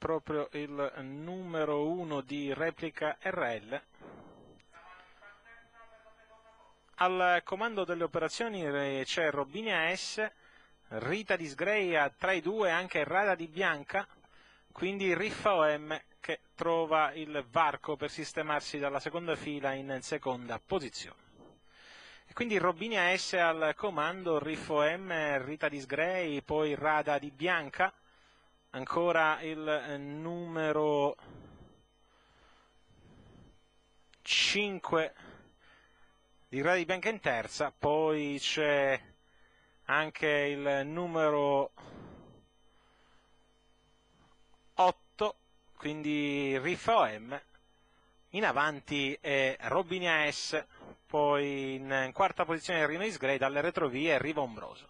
proprio il numero 1 di replica RL al comando delle operazioni c'è Robinia S, Rita di Sgreia tra i due anche Rada di Bianca, quindi Riffa OM che trova il varco per sistemarsi dalla seconda fila in seconda posizione. E quindi Robinia S al comando, Riffo M, Rita di Sgrei, poi Rada di Bianca, ancora il eh, numero 5 di Gradi Bank in terza, poi c'è anche il numero 8, quindi Rifa OM, in avanti è Robinia S, poi in quarta posizione Rino Isgrey, dalle retrovie Riva Ombroso.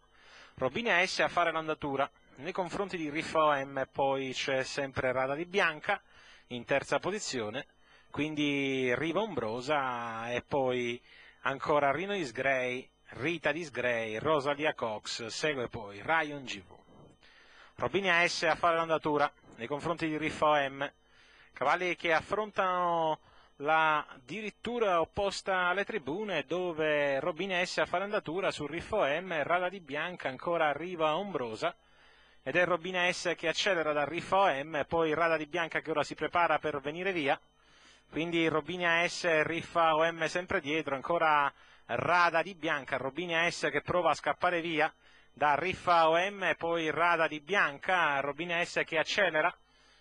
Robina S a fare l'andatura nei confronti di Rifo OM poi c'è sempre Rada di Bianca in terza posizione, quindi Riva Ombrosa e poi ancora Rino Disgrey, Rita Disgrey, Rosalia Cox, segue poi Ryan GV. Robinia S a fare l'andatura nei confronti di Riffo OM. Cavalli che affrontano la dirittura opposta alle tribune dove Robinessa fa l'andatura sul Riffo M, Rada di Bianca ancora arriva ombrosa ed è Robinessa che accelera dal Riffo M, poi Rada di Bianca che ora si prepara per venire via, quindi Robina S e Riffa OM sempre dietro, ancora Rada di Bianca, Robina S che prova a scappare via da Riffa OM, poi Rada di Bianca, Robina S che accelera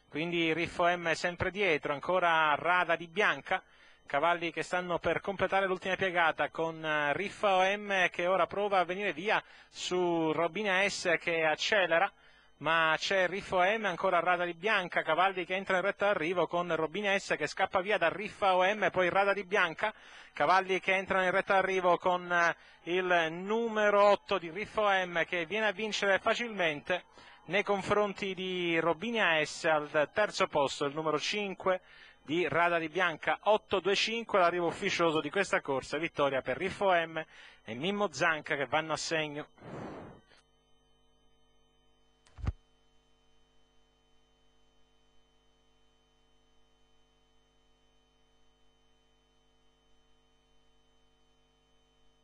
quindi Riffo M sempre dietro, ancora Rada di Bianca, cavalli che stanno per completare l'ultima piegata con eh, Riffo M che ora prova a venire via su Robina S che accelera ma c'è Riffo M, ancora Rada di Bianca, cavalli che entra in retta d'arrivo con Robina S che scappa via da Riffa OM, poi Rada di Bianca, cavalli che entrano in retta d'arrivo con eh, il numero 8 di Riffa OM che viene a vincere facilmente nei confronti di Robinia S al terzo posto, il numero 5 di Rada di Bianca 825, l'arrivo ufficioso di questa corsa, vittoria per Riffo M e Mimmo Zanca che vanno a segno.